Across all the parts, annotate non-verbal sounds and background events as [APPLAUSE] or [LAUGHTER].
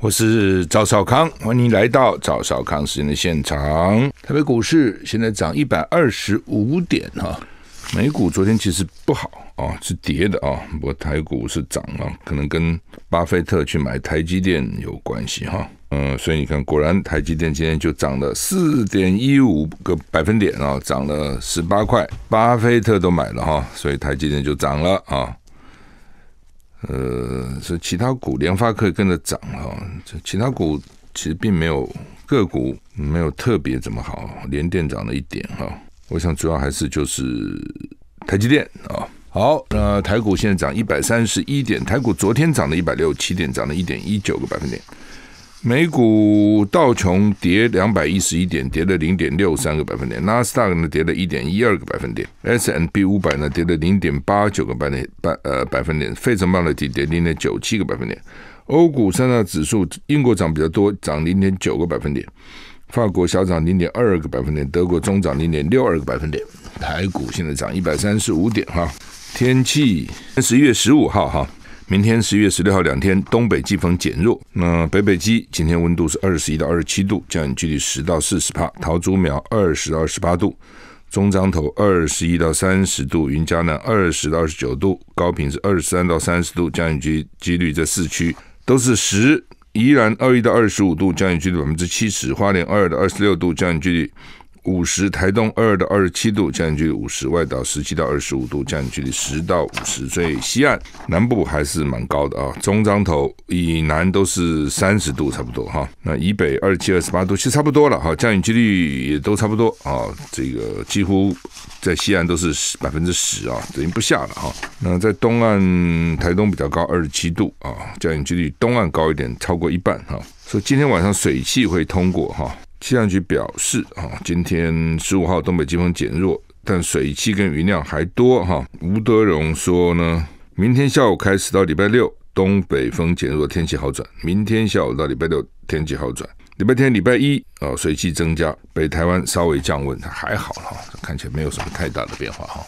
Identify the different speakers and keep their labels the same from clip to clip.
Speaker 1: 我是赵少康，欢迎来到赵少康时间的现场。台北股市现在涨一百二十五点哈，美股昨天其实不好啊，是跌的啊，不过台股是涨了，可能跟巴菲特去买台积电有关系哈。嗯，所以你看，果然台积电今天就涨了四点一五个百分点啊，涨了十八块，巴菲特都买了哈，所以台积电就涨了啊。呃，所以其他股联发科跟着涨哈、这其他股其实并没有个股没有特别怎么好，连店涨了一点哈。我想主要还是就是台积电啊。好，那台股现在涨一百三十一点，台股昨天涨了一百六七点，涨了一点一九个百分点。美股道琼跌两百一十一点，跌了零点六三个百分点；纳斯达克呢跌了一点一二个百分点；S N B 五百呢跌了零点八九个百分点；呃，百分点。费城半导体跌零点九七个百分点。欧股三大指数，英国涨比较多，涨零点九个百分点；法国小涨零点二个百分点；德国中涨零点六二个百分点。台股现在涨一百三十五点哈。天气十一月十五号哈。明天十一月十六号两天，东北季风减弱。那北北基今天温度是二十一到二十七度，降雨距离十到四十帕。桃竹苗二十到二十八度，中彰头二十一到三十度，云嘉南二十到二十九度，高平是二十三到三十度，降雨几率几率在四区都是十。宜兰二一到二十五度，降雨距率百分之七十。花莲二的到二十六度，降雨距离。五十台东二到二十七度降雨距离五十外岛十七到二十五度降雨距离十到五十，所以西岸南部还是蛮高的啊，中彰头以南都是三十度差不多哈，那以北二七二十八度其实差不多了哈，降雨几率也都差不多啊，这个几乎在西岸都是十百分之十啊，等于不下了哈。那在东岸台东比较高二十七度啊，降雨几率东岸高一点，超过一半哈，所以今天晚上水汽会通过哈。气象局表示，啊，今天十五号东北季风减弱，但水汽跟雨量还多哈。吴德荣说呢，明天下午开始到礼拜六，东北风减弱，天气好转。明天下午到礼拜六天气好转。礼拜天、礼拜一啊，水汽增加，北台湾稍微降温，还好了，看起来没有什么太大的变化哈。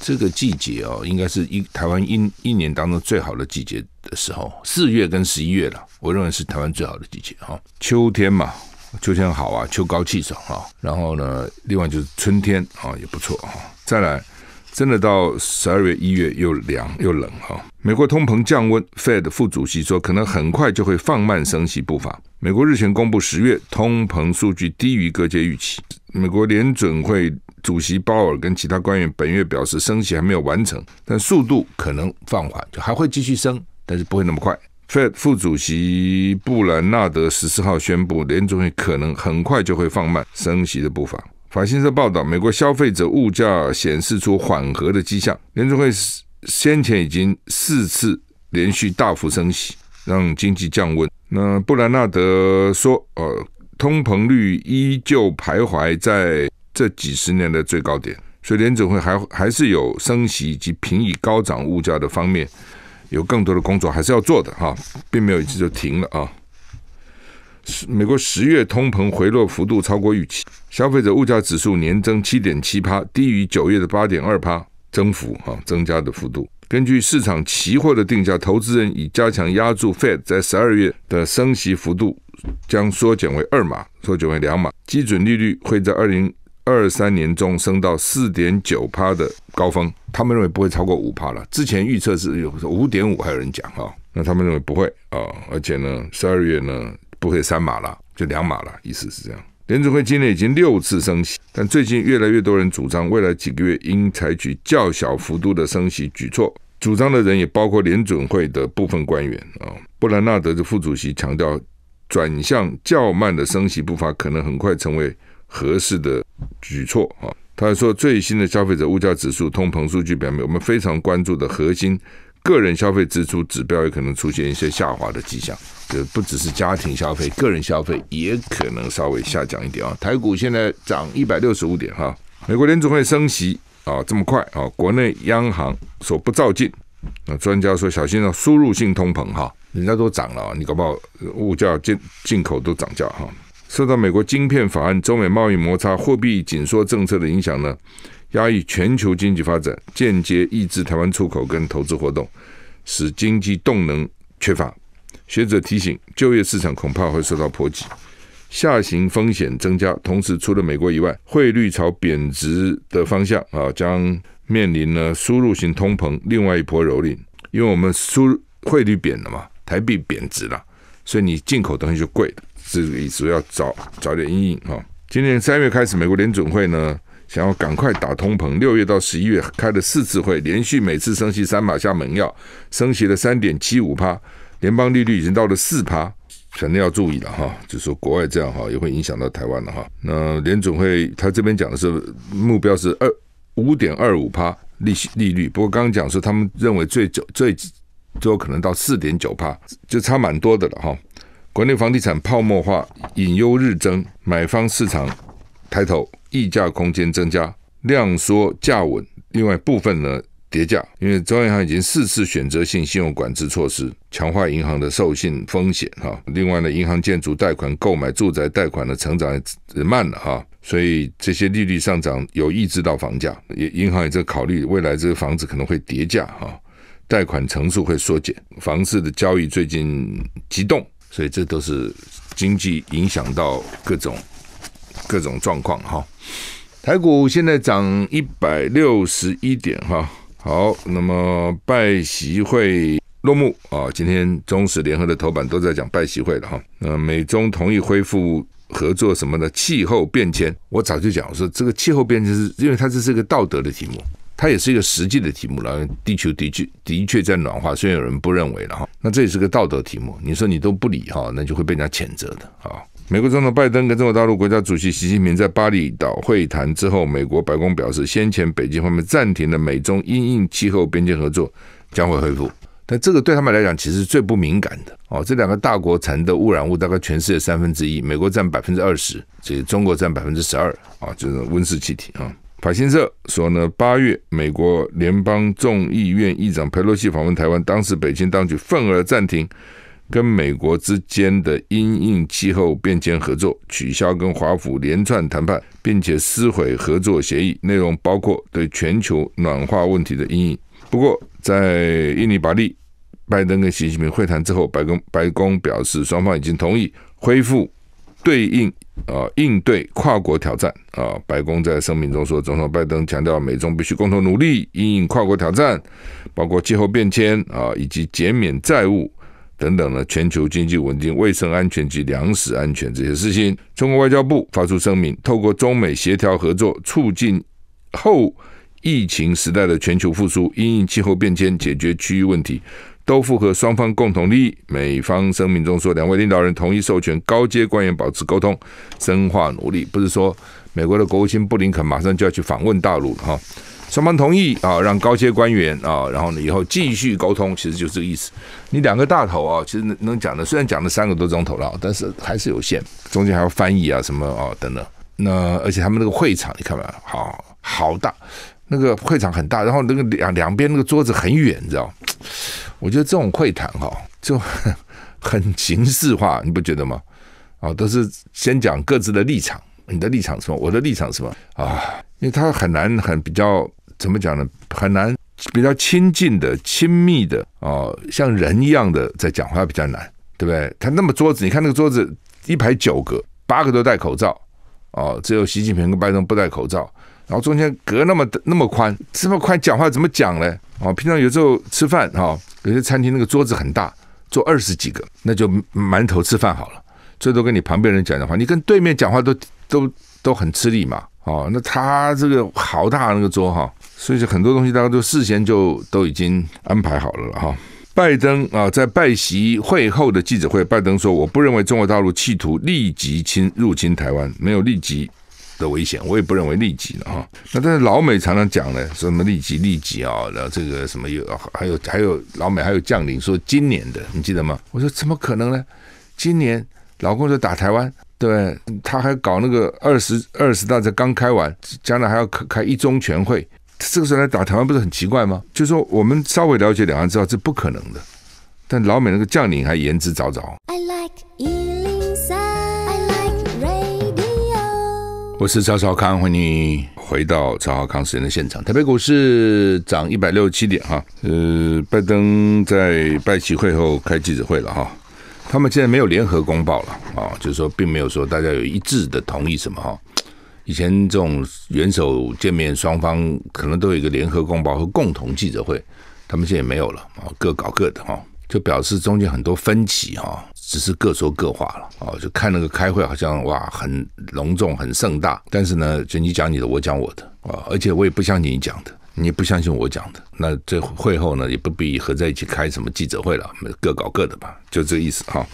Speaker 1: 这个季节哦，应该是一台湾一一年当中最好的季节的时候，四月跟十一月了，我认为是台湾最好的季节哈。秋天嘛。秋天好啊，秋高气爽哈。然后呢，另外就是春天啊，也不错哈。再来，真的到十二月、一月又凉又冷哈。美国通膨降温，Fed 副主席说，可能很快就会放慢升息步伐。美国日前公布十月通膨数据低于各界预期。美国联准会主席鲍尔跟其他官员本月表示，升息还没有完成，但速度可能放缓，就还会继续升，但是不会那么快。Fed 副主席布兰纳德十四号宣布，联总会可能很快就会放慢升息的步伐。法新社报道，美国消费者物价显示出缓和的迹象。联准会先前已经四次连续大幅升息，让经济降温。那布兰纳德说：“呃，通膨率依旧徘徊在这几十年的最高点，所以联准会还还是有升息以及平抑高涨物价的方面。”有更多的工作还是要做的哈，并没有一次就停了啊。十美国十月通膨回落幅度超过预期，消费者物价指数年增七点七帕，低于九月的八点二帕增幅啊，增加的幅度。根据市场期货的定价，投资人已加强压住 Fed 在十二月的升息幅度将缩减为二码，缩减为两码，基准利率会在二零。二三年中升到四点九帕的高峰，他们认为不会超过五帕了。之前预测是有五点五，还有人讲哈，那他们认为不会啊。而且呢，十二月呢不会三码了，就两码了，意思是这样。联准会今年已经六次升息，但最近越来越多人主张未来几个月应采取较小幅度的升息举措。主张的人也包括联准会的部分官员啊。布兰纳德的副主席强调，转向较慢的升息步伐可能很快成为。合适的举措啊！他说，最新的消费者物价指数通膨数据表明，我们非常关注的核心个人消费支出指标也可能出现一些下滑的迹象。就不只是家庭消费，个人消费也可能稍微下降一点啊！台股现在涨一百六十五点哈，美国联储会升息啊，这么快啊！国内央行所不照进啊，专家说小心啊，输入性通膨哈，人家都涨了，你搞不好物价进进口都涨价哈。受到美国晶片法案、中美贸易摩擦、货币紧缩政策的影响呢，压抑全球经济发展，间接抑制台湾出口跟投资活动，使经济动能缺乏。学者提醒，就业市场恐怕会受到波及，下行风险增加。同时，除了美国以外，汇率朝贬值的方向啊，将面临呢输入型通膨另外一波蹂躏。因为我们输汇率贬了嘛，台币贬值了，所以你进口东西就贵了。这个意思要找找点阴影哈。今年三月开始，美国联准会呢想要赶快打通膨，六月到十一月开了四次会，连续每次升息三码下猛药，升息了三点七五帕，联邦利率已经到了四帕，肯定要注意了哈。就说国外这样哈，也会影响到台湾了哈。那联总会他这边讲的是目标是二五点二五帕利息利率，不过刚刚讲说他们认为最久最最后可能到四点九帕，就差蛮多的了哈。国内房地产泡沫化隐忧日增，买方市场抬头，溢价空间增加，量缩价稳。另外部分呢叠价，因为中央银行已经四次选择性信用管制措施，强化银行的授信风险哈。另外呢，银行建筑贷款、购买住宅贷款的成长也慢了哈，所以这些利率上涨有抑制到房价。也银行也在考虑未来这个房子可能会叠价哈，贷款层数会缩减，房市的交易最近激动。所以这都是经济影响到各种各种状况哈。台股现在涨一百六十一点哈。好，那么拜席会落幕啊，今天中时联合的头版都在讲拜席会了哈。那美中同意恢复合作什么的，气候变迁，我早就讲，我说这个气候变迁是因为它这是一个道德的题目。它也是一个实际的题目了，地球的确的确在暖化，虽然有人不认为了哈，那这也是个道德题目。你说你都不理哈，那就会被人家谴责的啊。美国总统拜登跟中国大陆国家主席习近平在巴厘岛会谈之后，美国白宫表示，先前北京方面暂停的美中因应气候边界合作将会恢复，但这个对他们来讲其实是最不敏感的哦。这两个大国产的污染物大概全世界三分之一，美国占百分之二十，这中国占百分之十二啊，就是温室气体啊。法新社说呢，八月，美国联邦众议院议长佩洛西访问台湾，当时北京当局愤而暂停跟美国之间的因应气候变迁合作，取消跟华府连串谈判，并且撕毁合作协议内容，包括对全球暖化问题的因应。不过，在印尼巴利，拜登跟习近平会谈之后，白宫白宫表示，双方已经同意恢复对应。啊，应对跨国挑战啊！白宫在声明中说，总统拜登强调，美中必须共同努力应跨国挑战，包括气候变迁啊，以及减免债务等等的全球经济稳定、卫生安全及粮食安全这些事情。中国外交部发出声明，透过中美协调合作，促进后疫情时代的全球复苏，应气候变迁，解决区域问题。都符合双方共同利益。美方声明中说，两位领导人同意授权高阶官员保持沟通，深化努力。不是说美国的国务卿布林肯马上就要去访问大陆了哈？双方同意啊，让高阶官员啊，然后呢以后继续沟通，其实就是这个意思。你两个大头啊，其实能能讲的，虽然讲了三个多钟头了，但是还是有限，中间还要翻译啊什么啊等等。那而且他们那个会场，你看嘛，好，好大。那个会场很大，然后那个两两边那个桌子很远，你知道？[TSK] 我觉得这种会谈哈，就 [LAUGHS] 很形式化，你不觉得吗？啊，都是先讲各自的立场，你的立场什么，我的立场什么啊？因为他很难，很比较怎么讲呢？很难比较亲近的、亲密的哦，像人一样的在讲话比较难，对不对？他那么桌子，你看那个桌子一排九个，八个都戴口罩，哦，只有习近平跟拜登不戴口罩。然后中间隔那么那么宽，这么宽讲话怎么讲呢？哦，平常有时候吃饭哈，有些餐厅那个桌子很大，坐二十几个，那就馒头吃饭好了。最多跟你旁边人讲的话，你跟对面讲话都都都很吃力嘛。哦，那他这个好大那个桌哈，所以很多东西大家都事先就都已经安排好了了哈。拜登啊，在拜习会后的记者会，拜登说我不认为中国大陆企图立即侵入侵台湾，没有立即。的危险，我也不认为利己了哈。那但是老美常常讲呢，说什么利己利己啊，然后这个什么有还有还有老美还有将领说今年的，你记得吗？我说怎么可能呢？今年老共就打台湾，对，他还搞那个二十二十大才刚开完，将来还要开开一中全会，这个时候来打台湾不是很奇怪吗？就说我们稍微了解两岸之后，这不可能的。但老美那个将领还言之凿凿。我是曹少康，欢迎回到曹少康时间的现场。台北股市涨一百六十七点，哈。呃，拜登在拜奇会后开记者会了，哈。他们现在没有联合公报了，啊，就是说并没有说大家有一致的同意什么，哈。以前这种元首见面，双方可能都有一个联合公报和共同记者会，他们现在没有了，啊，各搞各的，哈，就表示中间很多分歧，哈。只是各说各话了啊，就看那个开会好像哇很隆重很盛大，但是呢，就你讲你的，我讲我的啊，而且我也不相信你讲的，你不相信我讲的，那这会后呢也不必合在一起开什么记者会了，各搞各的吧，就这意思啊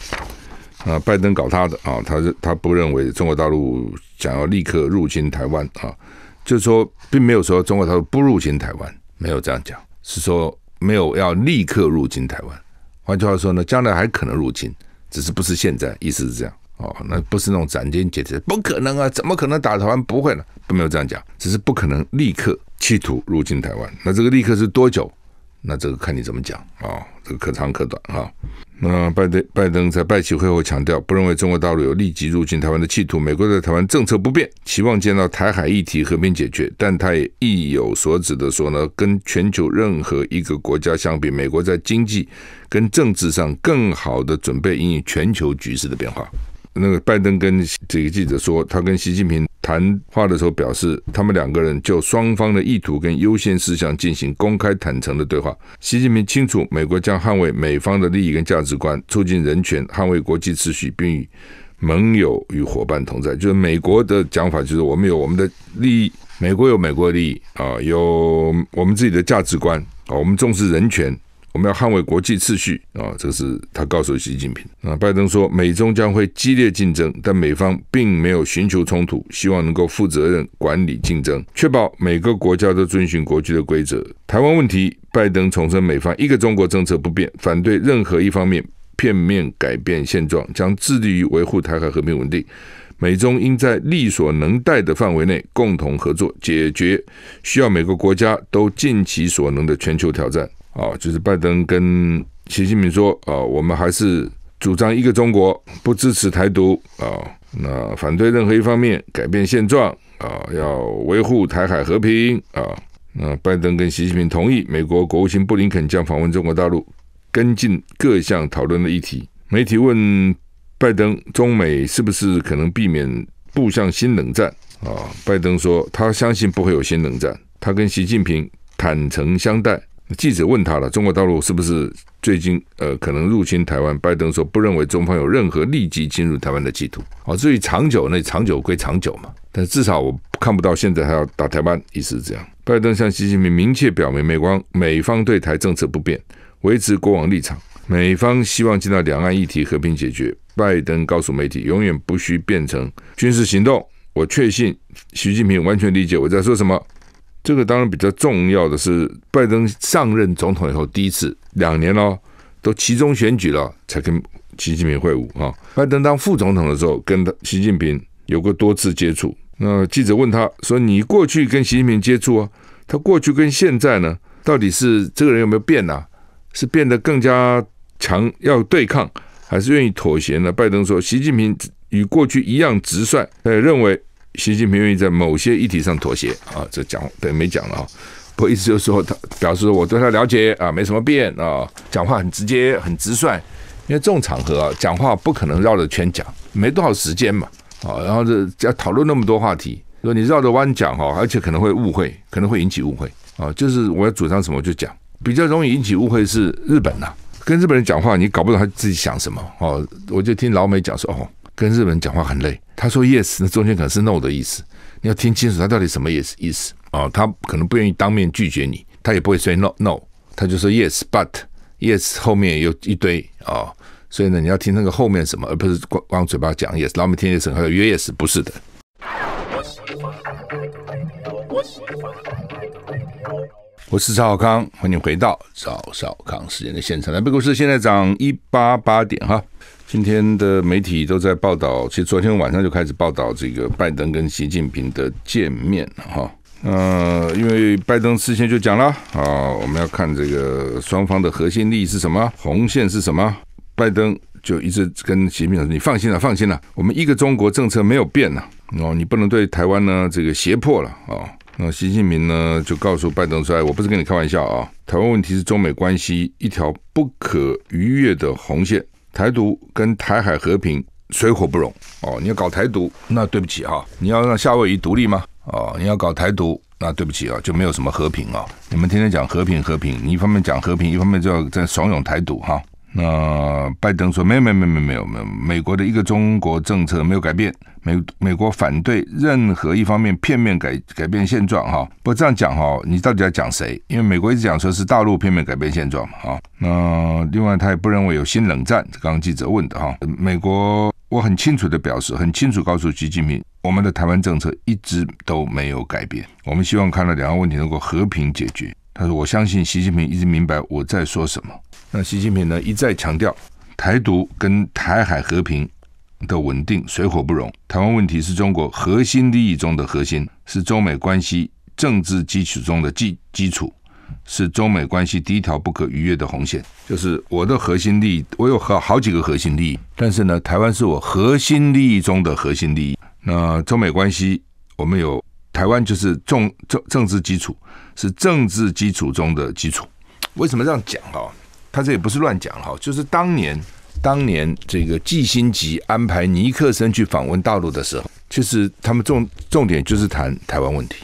Speaker 1: 啊，拜登搞他的啊，他他不认为中国大陆想要立刻入侵台湾啊，就是说并没有说中国大陆不入侵台湾，没有这样讲，是说没有要立刻入侵台湾，换句话说呢，将来还可能入侵。只是不是现在，意思是这样哦，那不是那种斩钉截铁，不可能啊，怎么可能打台湾？不会了，没有这样讲，只是不可能立刻企图入侵台湾。那这个立刻是多久？那这个看你怎么讲啊，这个可长可短哈。那拜登拜登在拜会会后强调，不认为中国大陆有立即入侵台湾的企图，美国在台湾政策不变，期望见到台海议题和平解决。但他也意有所指的说呢，跟全球任何一个国家相比，美国在经济跟政治上更好的准备应应全球局势的变化。那个拜登跟这个记者说，他跟习近平。谈话的时候表示，他们两个人就双方的意图跟优先事项进行公开坦诚的对话。习近平清楚，美国将捍卫美方的利益跟价值观，促进人权，捍卫国际秩序，并与盟友与伙伴同在。就是美国的讲法，就是我们有我们的利益，美国有美国的利益啊，有我们自己的价值观啊，我们重视人权。我们要捍卫国际秩序啊！这是他告诉习近平。那拜登说，美中将会激烈竞争，但美方并没有寻求冲突，希望能够负责任管理竞争，确保每个国家都遵循国际的规则。台湾问题，拜登重申，美方一个中国政策不变，反对任何一方面片面改变现状，将致力于维护台海和平稳定。美中应在力所能待的范围内共同合作，解决需要每个国家都尽其所能的全球挑战。啊，就是拜登跟习近平说，啊，我们还是主张一个中国，不支持台独啊，那反对任何一方面改变现状啊，要维护台海和平啊。那拜登跟习近平同意，美国国务卿布林肯将访问中国大陆，跟进各项讨论的议题。媒体问拜登，中美是不是可能避免步向新冷战？啊，拜登说，他相信不会有新冷战，他跟习近平坦诚相待。记者问他了，中国大陆是不是最近呃可能入侵台湾？拜登说不认为中方有任何立即进入台湾的企图。好，至于长久那长久归长久嘛，但至少我看不到现在还要打台湾，意思是这样。拜登向习近平明确表明，美光美方对台政策不变，维持国往立场。美方希望见到两岸议题和平解决。拜登告诉媒体，永远不需变成军事行动。我确信习近平完全理解我在说什么。这个当然比较重要的是，拜登上任总统以后，第一次两年喽，都其中选举了才跟习近平会晤啊。拜登当副总统的时候，跟习近平有过多次接触。那记者问他说：“你过去跟习近平接触啊，他过去跟现在呢，到底是这个人有没有变呐？是变得更加强要对抗，还是愿意妥协呢？”拜登说：“习近平与过去一样直率，呃，认为。”习近平愿意在某些议题上妥协啊，这讲对没讲了啊？不，意思就是说，他表示我对他了解啊，没什么变啊，讲话很直接很直率，因为这种场合啊，讲话不可能绕着圈讲，没多少时间嘛啊。然后这要讨论那么多话题，说你绕着弯讲哈，而且可能会误会，可能会引起误会啊。就是我要主张什么就讲，比较容易引起误会是日本呐，跟日本人讲话你搞不懂他自己想什么哦。我就听老美讲说哦，跟日本人讲话很累。他说 yes，那中间可能是 no 的意思，你要听清楚他到底什么意思意思啊？他可能不愿意当面拒绝你，他也不会说 no no，他就说 yes，but yes 后面有一堆啊，所以呢，你要听那个后面什么，而不是光光嘴巴讲 yes。老米听还有约 y e s 不是的。我是赵小康，欢迎回到赵小康时间的现场。台北股市现在涨一八八点哈。今天的媒体都在报道，其实昨天晚上就开始报道这个拜登跟习近平的见面，哈，呃，因为拜登事先就讲了，啊，我们要看这个双方的核心利益是什么，红线是什么。拜登就一直跟习近平说：“你放心了，放心了，我们一个中国政策没有变呢，哦，你不能对台湾呢这个胁迫了，哦，那习近平呢就告诉拜登说，我不是跟你开玩笑啊，台湾问题是中美关系一条不可逾越的红线。台独跟台海和平水火不容哦！你要搞台独，那对不起哈，你要让夏威夷独立吗？哦，你要搞台独，那对不起啊，就没有什么和平啊。你们天天讲和平和平，你一方面讲和平，一方面就要在怂恿台独哈。那拜登说：“没没没有没有没有，美国的一个中国政策没有改变。美美国反对任何一方面片面改改变现状哈。不这样讲哈，你到底要讲谁？因为美国一直讲说是大陆片面改变现状嘛哈。那另外他也不认为有新冷战。刚刚记者问的哈，美国我很清楚的表示，很清楚告诉习近平，我们的台湾政策一直都没有改变。我们希望看到两岸问题能够和平解决。他说我相信习近平一直明白我在说什么。”那习近平呢一再强调，台独跟台海和平的稳定水火不容。台湾问题是中国核心利益中的核心，是中美关系政治基础中的基基础，是中美关系第一条不可逾越的红线。就是我的核心利，益，我有好好几个核心利益，但是呢，台湾是我核心利益中的核心利益。那中美关系，我们有台湾就是政政政治基础，是政治基础中的基础。为什么这样讲啊？他这也不是乱讲哈，就是当年，当年这个季新吉安排尼克森去访问大陆的时候，其实他们重重点就是谈台湾问题。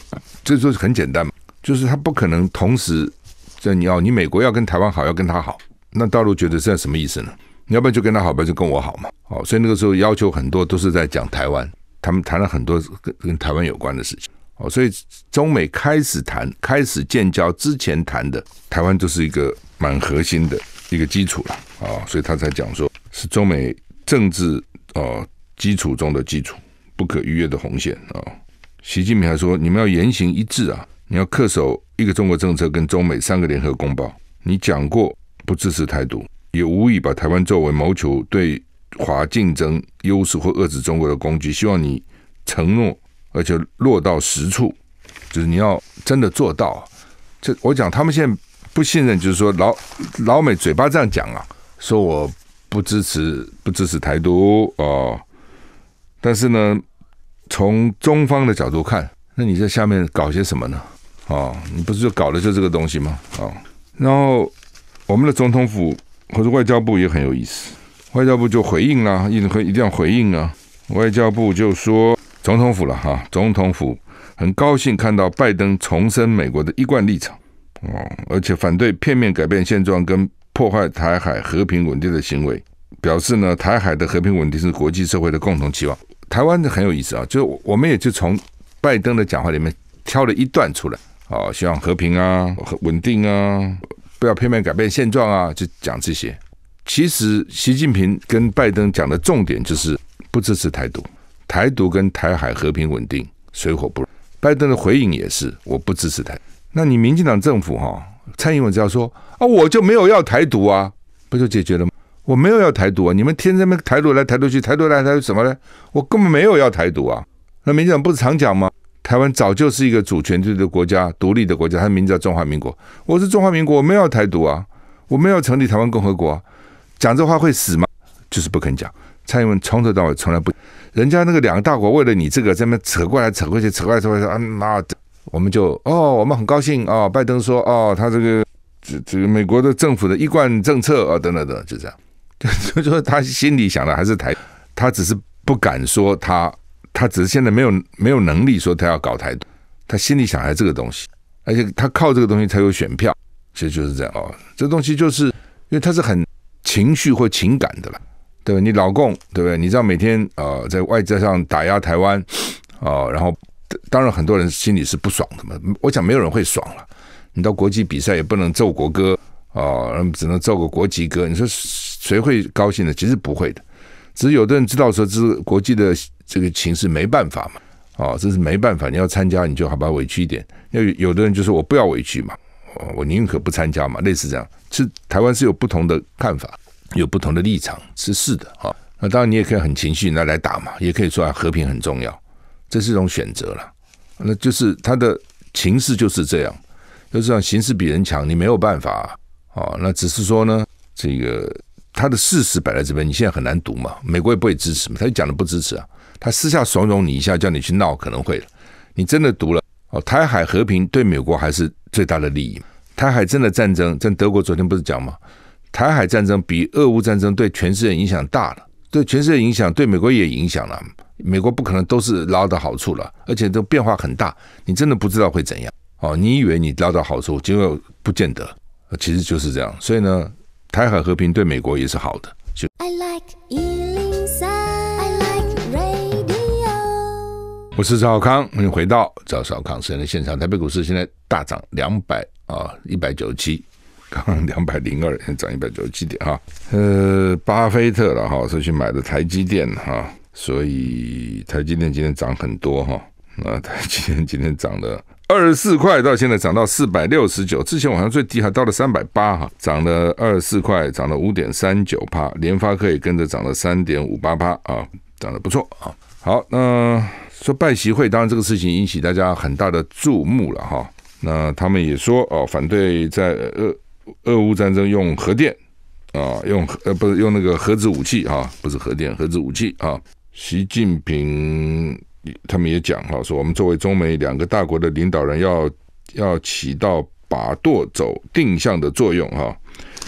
Speaker 1: 这就是很简单嘛，就是他不可能同时，这你要你美国要跟台湾好，要跟他好，那大陆觉得这什么意思呢？你要不然就跟他好，不然就跟我好嘛。哦，所以那个时候要求很多都是在讲台湾，他们谈了很多跟跟台湾有关的事情。哦，所以中美开始谈、开始建交之前谈的台湾就是一个。蛮核心的一个基础了啊，所以他才讲说，是中美政治啊基础中的基础，不可逾越的红线啊。习近平还说，你们要言行一致啊，你要恪守一个中国政策跟中美三个联合公报。你讲过不支持台独，也无意把台湾作为谋求对华竞争优势或遏制中国的工具，希望你承诺而且落到实处，就是你要真的做到。这我讲他们现在。不信任就是说老老美嘴巴这样讲啊，说我不支持不支持台独哦，但是呢，从中方的角度看，那你在下面搞些什么呢？哦，你不是就搞了就这个东西吗？哦，然后我们的总统府或者外交部也很有意思，外交部就回应了，一会一定要回应啊，外交部就说总统府了哈，总统府很高兴看到拜登重申美国的一贯立场。哦，而且反对片面改变现状跟破坏台海和平稳定的行为，表示呢，台海的和平稳定是国际社会的共同期望。台湾很有意思啊，就我们也就从拜登的讲话里面挑了一段出来，啊，希望和平啊，稳定啊，不要片面改变现状啊，就讲这些。其实习近平跟拜登讲的重点就是不支持台独，台独跟台海和平稳定水火不。容。拜登的回应也是，我不支持台。那你民进党政府哈，蔡英文只要说啊，我就没有要台独啊，不就解决了吗？我没有要台独啊，你们天天那台独来台独去台独来台独什么嘞？我根本没有要台独啊。那民进党不是常讲吗？台湾早就是一个主权制的国家，独立的国家，它的名字叫中华民国。我是中华民国，我没有台独啊，我没有成立台湾共和国。讲这话会死吗？就是不肯讲。蔡英文从头到尾从来不，人家那个两个大国为了你这个在那扯过来扯过去，扯过来扯过去啊妈的。我们就哦，我们很高兴哦，拜登说哦，他这个这这个美国的政府的一贯政策啊，等等等，就这样。就 [LAUGHS] 就说，他心里想的还是台，他只是不敢说他，他只是现在没有没有能力说他要搞台，他心里想还是这个东西，而且他靠这个东西才有选票，其实就是这样哦。这东西就是因为他是很情绪或情感的了，对吧？你老共，对不对？你知道每天啊，在外交上打压台湾啊，然后。当然，很多人心里是不爽的嘛。我讲没有人会爽了，你到国际比赛也不能奏国歌啊，只能奏个国籍歌。你说谁会高兴呢？其实不会的。只是有的人知道说，这是国际的这个情势没办法嘛，啊，这是没办法。你要参加，你就好吧，委屈一点。那有的人就是我不要委屈嘛，我我宁可不参加嘛，类似这样。是台湾是有不同的看法，有不同的立场，是是的啊。那当然你也可以很情绪那来打嘛，也可以说啊，和平很重要。这是一种选择了，那就是他的形势就是这样，就是这样形势比人强，你没有办法啊。哦，那只是说呢，这个他的事实摆在这边，你现在很难读嘛。美国也不会支持嘛，他就讲的不支持啊。他私下怂恿你一下，叫你去闹，可能会。你真的读了哦，台海和平对美国还是最大的利益。台海真的战争，在德国昨天不是讲吗？台海战争比俄乌战争对全世界影响大了，对全世界影响，对美国也影响了。美国不可能都是捞到好处了，而且都变化很大，你真的不知道会怎样哦。你以为你捞到好处，结果不见得，其实就是这样。所以呢，台海和平对美国也是好的。I like e l i i I like Radio。我是赵康，欢迎回到赵少康私人现场。台北股市现在大涨两百啊，一百九十七，刚刚两百零二，涨一百九十七点哈。呃，巴菲特了哈，是去买的台积电哈。所以台积电今天涨很多哈，那台积电今天涨了二十四块，到现在涨到四百六十九，之前晚上最低还到了三百八哈，涨了二十四块，涨了五点三九%，帕联发科也跟着涨了三点五八%，帕啊，涨得不错啊。好，那说拜习会，当然这个事情引起大家很大的注目了哈。那他们也说哦，反对在俄俄乌战争用核电啊，用呃不是用那个核子武器哈，不是核电核子武器啊。习近平他们也讲哈说，我们作为中美两个大国的领导人，要要起到把舵走定向的作用哈，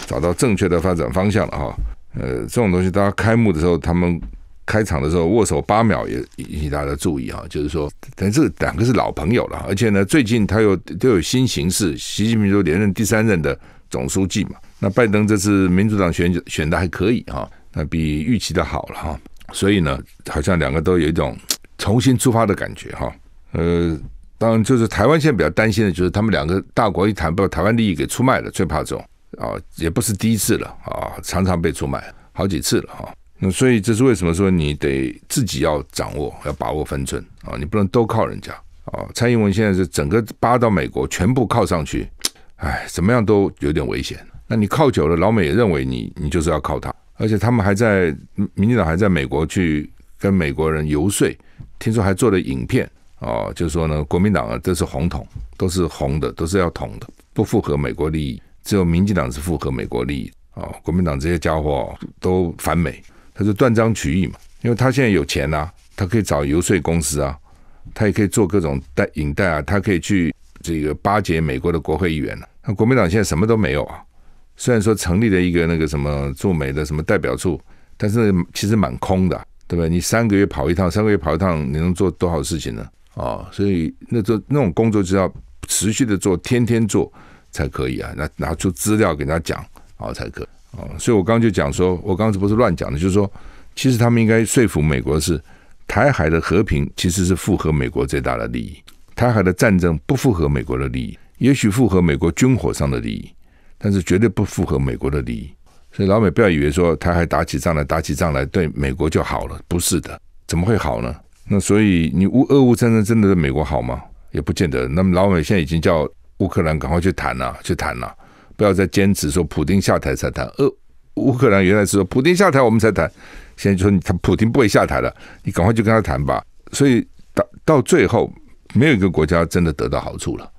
Speaker 1: 找到正确的发展方向了哈。呃，这种东西，大家开幕的时候，他们开场的时候握手八秒也引起大家注意哈。就是说，但这两个是老朋友了，而且呢，最近他又都有新形势。习近平就连任第三任的总书记嘛。那拜登这次民主党选举选的还可以哈，那比预期的好了哈。所以呢，好像两个都有一种重新出发的感觉哈。呃，当然就是台湾现在比较担心的就是，他们两个大国一谈，把台湾利益给出卖了，最怕这种啊，也不是第一次了啊，常常被出卖，好几次了哈。那所以这是为什么说你得自己要掌握，要把握分寸啊，你不能都靠人家啊。蔡英文现在是整个扒到美国，全部靠上去，哎，怎么样都有点危险。那你靠久了，老美也认为你，你就是要靠他。而且他们还在民进党还在美国去跟美国人游说，听说还做了影片哦，就是说呢，国民党啊，都是红统，都是红的，都是要统的，不符合美国利益，只有民进党是符合美国利益哦，国民党这些家伙都反美，他是断章取义嘛，因为他现在有钱啊，他可以找游说公司啊，他也可以做各种带影带啊，他可以去这个巴结美国的国会议员啊、那国民党现在什么都没有啊。虽然说成立了一个那个什么驻美的什么代表处，但是其实蛮空的，对不对？你三个月跑一趟，三个月跑一趟，你能做多少事情呢？啊，所以那做那种工作就要持续的做，天天做才可以啊。那拿出资料给他讲，好才可以啊。所以我刚就讲说，我刚才不是乱讲的，就是说，其实他们应该说服美国是台海的和平其实是符合美国最大的利益，台海的战争不符合美国的利益，也许符合美国军火上的利益。但是绝对不符合美国的利益，所以老美不要以为说他还打起仗来，打起仗来对美国就好了，不是的，怎么会好呢？那所以你乌俄乌战争真的对美国好吗？也不见得。那么老美现在已经叫乌克兰赶快去谈了，去谈了，不要再坚持说普京下台才谈。呃，乌克兰原来是说普京下台我们才谈，现在说他普京不会下台了，你赶快去跟他谈吧。所以到到最后，没有一个国家真的得到好处了。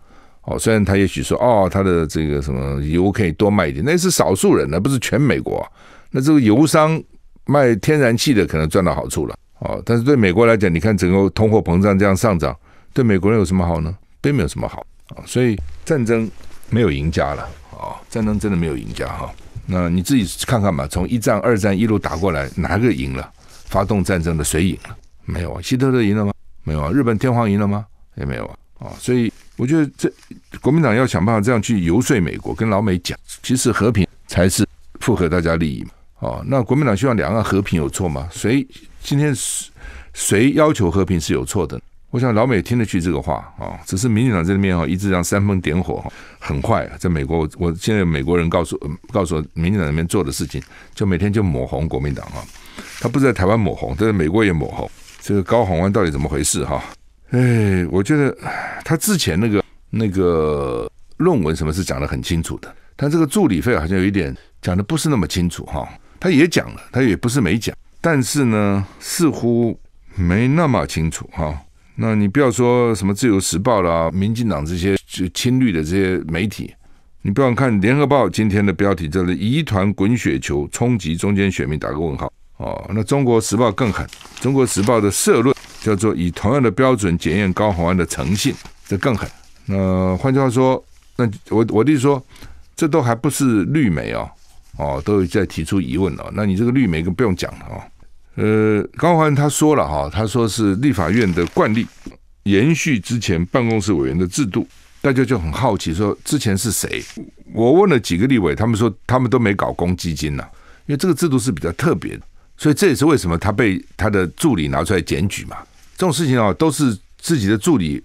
Speaker 1: 哦，虽然他也许说，哦，他的这个什么油可以多卖一点，那是少数人，呢，不是全美国。那这个油商卖天然气的可能赚到好处了，哦，但是对美国来讲，你看整个通货膨胀这样上涨，对美国人有什么好呢？并没有什么好啊。所以战争没有赢家了，哦，战争真的没有赢家哈。那你自己看看吧，从一战、二战一路打过来，哪个赢了？发动战争的谁赢了？没有啊，希特勒赢了吗？没有啊，日本天皇赢了吗？也没有啊。哦，所以。我觉得这国民党要想办法这样去游说美国，跟老美讲，其实和平才是符合大家利益嘛。哦，那国民党希望两岸和平有错吗？谁今天谁要求和平是有错的？我想老美听得去这个话啊，只是民进党这里面啊一直让煽风点火很快在美国，我现在美国人告诉告诉民进党那边做的事情，就每天就抹红国民党啊，他不是在台湾抹红，在美国也抹红。这个高雄湾到底怎么回事哈？哎，我觉得他之前那个那个论文什么是讲的很清楚的，但这个助理费好像有一点讲的不是那么清楚哈。他也讲了，他也不是没讲，但是呢，似乎没那么清楚哈。那你不要说什么自由时报啦、民进党这些就亲绿的这些媒体，你不要看联合报今天的标题，叫做“疑团滚雪球冲击中间选民，打个问号哦。那中国时报更狠，中国时报的社论。叫做以同样的标准检验高宏安的诚信，这更狠。那换句话说，那我我弟说，这都还不是绿媒哦，哦，都有在提出疑问了。那你这个绿媒更不用讲了。哦。呃，高鸿安他说了哈，他说是立法院的惯例延续之前办公室委员的制度，大家就很好奇说之前是谁？我问了几个立委，他们说他们都没搞公积金呢，因为这个制度是比较特别，所以这也是为什么他被他的助理拿出来检举嘛。这种事情啊，都是自己的助理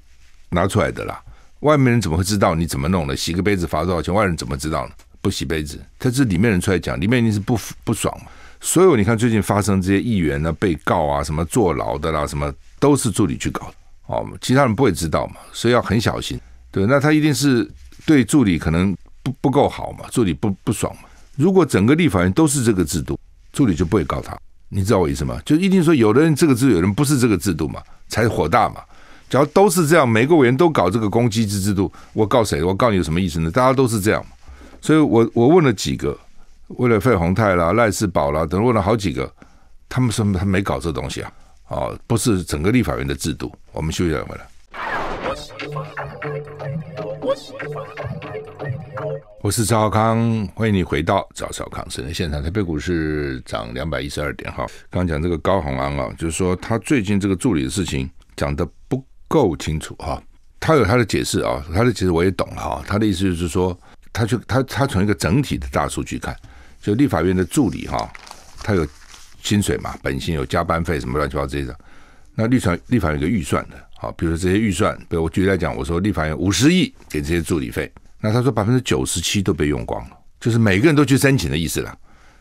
Speaker 1: 拿出来的啦。外面人怎么会知道你怎么弄的？洗个杯子罚多少钱，外人怎么知道呢？不洗杯子，他是里面人出来讲，里面定是不不爽嘛。所有你看最近发生这些议员呢，被告啊，什么坐牢的啦，什么都是助理去搞。哦，其他人不会知道嘛，所以要很小心。对，那他一定是对助理可能不不够好嘛，助理不不爽嘛。如果整个立法院都是这个制度，助理就不会告他。你知道我意思吗？就一定说有的人这个制度，有人不是这个制度嘛，才火大嘛。只要都是这样，每个委员都搞这个公击制制度，我告谁？我告你有什么意思呢？大家都是这样，所以我我问了几个，为了费宏泰啦、赖世宝啦，等问了好几个，他们说他没搞这东西啊，哦，不是整个立法院的制度，我们休息喜欢我是赵少康，欢迎你回到赵少康。生在现场台北股市涨两百一十二点哈。刚讲这个高雄安啊，就是说他最近这个助理的事情讲的不够清楚哈。他有他的解释啊，他的解释我也懂了哈。他的意思就是说，他就他他从一个整体的大数据看，就立法院的助理哈，他有薪水嘛，本薪有加班费什么乱七八糟这些的。那立传立法院有个预算的，好，比如这些预算，比如我举例来讲，我说立法院五十亿给这些助理费。那他说百分之九十七都被用光了，就是每个人都去申请的意思了。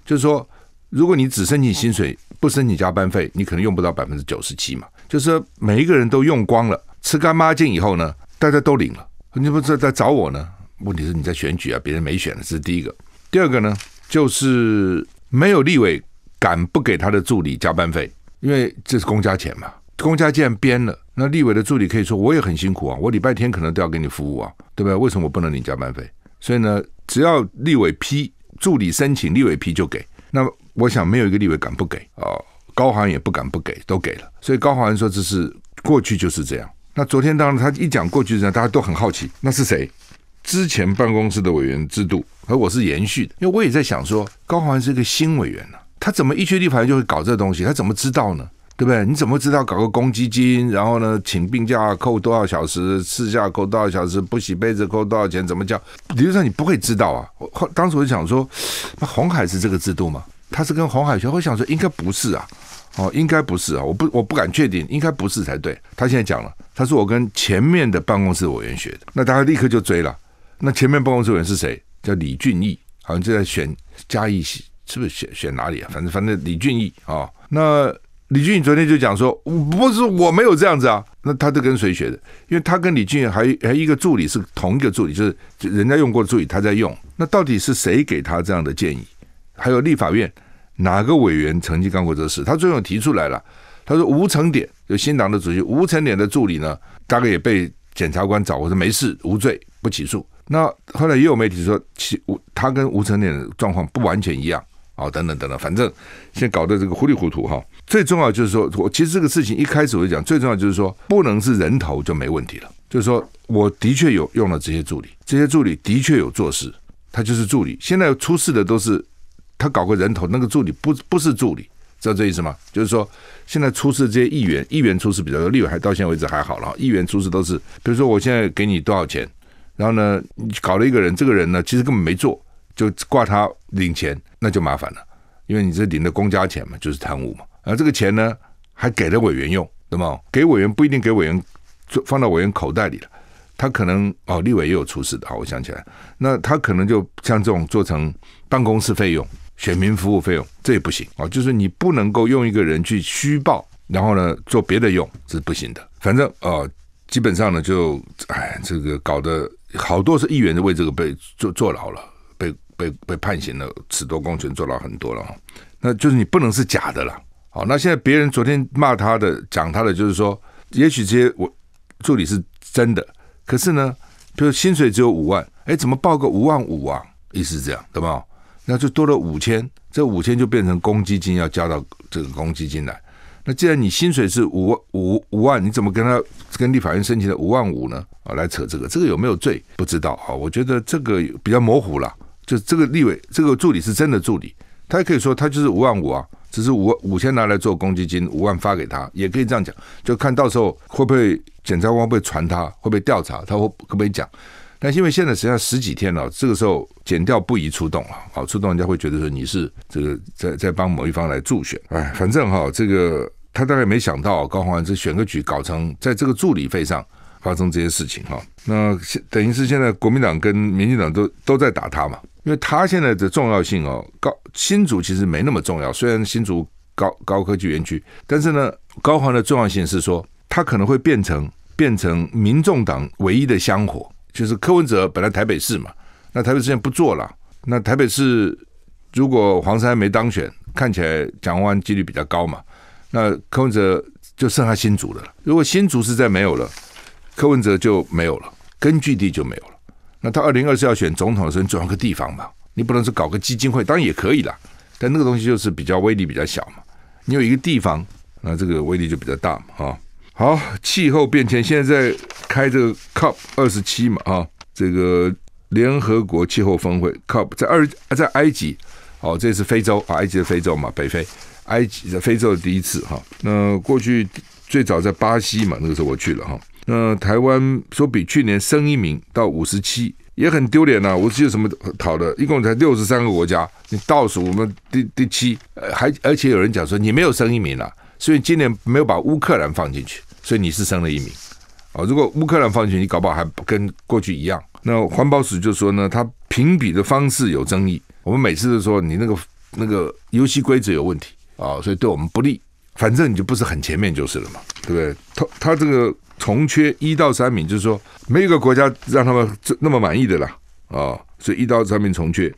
Speaker 1: 就是说，如果你只申请薪水，不申请加班费，你可能用不到百分之九十七嘛。就是说每一个人都用光了，吃干抹净以后呢，大家都领了。你不是在找我呢？问题是你在选举啊，别人没选的。这是第一个。第二个呢，就是没有立委敢不给他的助理加班费，因为这是公家钱嘛。公家既然编了。那立委的助理可以说，我也很辛苦啊，我礼拜天可能都要给你服务啊，对不对？为什么我不能领加班费？所以呢，只要立委批助理申请，立委批就给。那我想，没有一个立委敢不给啊，高行也不敢不给，都给了。所以高行说，这是过去就是这样。那昨天当然他一讲过去这样，大家都很好奇，那是谁？之前办公室的委员制度，而我是延续的，因为我也在想说，高行是个新委员呢，他怎么一去立法院就会搞这东西？他怎么知道呢？对不对？你怎么知道搞个公积金？然后呢，请病假扣多少小时？事假扣多少小时？不洗杯子扣多少钱？怎么叫？理论上你不会知道啊。我当时我就想说，红海是这个制度吗？他是跟红海学？我想说应该不是啊。哦，应该不是啊。我不，我不敢确定，应该不是才对。他现在讲了，他说我跟前面的办公室委员学的。那大家立刻就追了。那前面办公室委员是谁？叫李俊义，好像就在选嘉义，是不是选选哪里啊？反正反正李俊义啊。那。李俊宇昨天就讲说，不是我没有这样子啊，那他这跟谁学的？因为他跟李俊宇还还一个助理是同一个助理，就是人家用过的助理，他在用。那到底是谁给他这样的建议？还有立法院哪个委员曾经干过这事？他最后提出来了，他说吴成典就新党的主席吴成典的助理呢，大概也被检察官找，我说没事，无罪不起诉。那后来也有媒体说，吴他跟吴成典的状况不完全一样啊，等等等等，反正现在搞得这个糊里糊涂哈。最重要就是说，我其实这个事情一开始我就讲，最重要就是说，不能是人头就没问题了。就是说，我的确有用了这些助理，这些助理的确有做事，他就是助理。现在出事的都是他搞个人头，那个助理不不是助理，知道这意思吗？就是说，现在出事这些议员，议员出事比较多，立委还到现在为止还好了。议员出事都是，比如说我现在给你多少钱，然后呢，你搞了一个人，这个人呢其实根本没做，就挂他领钱，那就麻烦了，因为你这领的公家钱嘛，就是贪污嘛。而这个钱呢，还给了委员用，那么给委员不一定给委员，就放到委员口袋里了。他可能哦，立委也有出事的，好，我想起来，那他可能就像这种做成办公室费用、选民服务费用，这也不行哦。就是你不能够用一个人去虚报，然后呢做别的用是不行的。反正啊，基本上呢就哎，这个搞得好多是议员为这个被坐坐牢了，被被被判刑了，此多公权坐牢很多了。那就是你不能是假的了。好，那现在别人昨天骂他的、讲他的，就是说，也许这些我助理是真的，可是呢，比如薪水只有五万，哎，怎么报个五万五啊？意思这样，对吗？那就多了五千，这五千就变成公积金要交到这个公积金来。那既然你薪水是五万五五万，你怎么跟他跟立法院申请的五万五呢？啊，来扯这个，这个有没有罪？不知道啊，我觉得这个比较模糊了。就这个立委，这个助理是真的助理，他也可以说他就是五万五啊。只是五万五千拿来做公积金，五万发给他，也可以这样讲。就看到时候会不会检察官会不会传他，会不会调查，他会可不可以讲？但因为现在实际上十几天了，这个时候减掉不宜出动啊，好，出动人家会觉得说你是这个在在帮某一方来助选。哎，反正哈，这个他大概没想到高宏安这选个举搞成在这个助理费上。发生这些事情哈，那现等于是现在国民党跟民进党都都在打他嘛，因为他现在的重要性哦，高新竹其实没那么重要，虽然新竹高高科技园区，但是呢，高环的重要性是说，它可能会变成变成民众党唯一的香火，就是柯文哲本来台北市嘛，那台北市现在不做了，那台北市如果黄珊没当选，看起来蒋万几率比较高嘛，那柯文哲就剩下新竹了，如果新竹实在没有了。柯文哲就没有了，根据地就没有了。那他二零二四要选总统的时候，你转个地方吧？你不能是搞个基金会，当然也可以啦。但那个东西就是比较威力比较小嘛。你有一个地方，那这个威力就比较大嘛。哈，好，气候变迁现在在开这个 COP 二十七嘛，哈，这个联合国气候峰会 COP 在二在埃及，哦，这是非洲啊，埃及的非洲嘛，北非，埃及的非洲的第一次哈。那过去最早在巴西嘛，那个时候我去了哈。那台湾说比去年升一名到五十七也很丢脸呐！五十七什么讨的？一共才六十三个国家，你倒数我们第第七，还而且有人讲说你没有升一名啊，所以今年没有把乌克兰放进去，所以你是升了一名啊。如果乌克兰放进去，你搞不好还跟过去一样。那环保署就说呢，他评比的方式有争议，我们每次都说你那个那个游戏规则有问题啊，所以对我们不利。反正你就不是很前面就是了嘛，对不对？他他这个。从缺一到三名，就是说没有一个国家让他们那么满意的啦啊，所以一到三名从缺。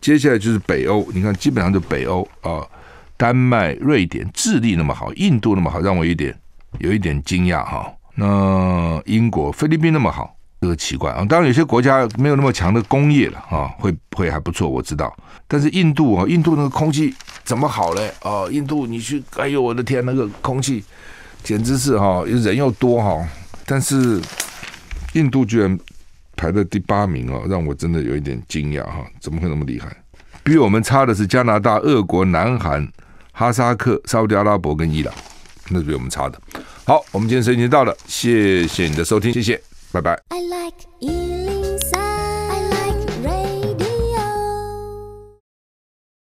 Speaker 1: 接下来就是北欧，你看基本上就北欧啊，丹麦、瑞典、智利那么好，印度那么好，让我有点有一点惊讶哈。那英国、菲律宾那么好，这个奇怪啊。当然有些国家没有那么强的工业了啊，会会还不错，我知道。但是印度啊，印度那个空气怎么好嘞？哦，印度你去，哎呦我的天，那个空气！简直是哈，人又多哈，但是印度居然排在第八名哦，让我真的有一点惊讶哈，怎么会那么厉害？比我们差的是加拿大、俄国、南韩、哈萨克、沙特阿拉伯跟伊朗，那是比我们差的。好，我们今天时间到了，谢谢你的收听，谢谢，拜拜。I like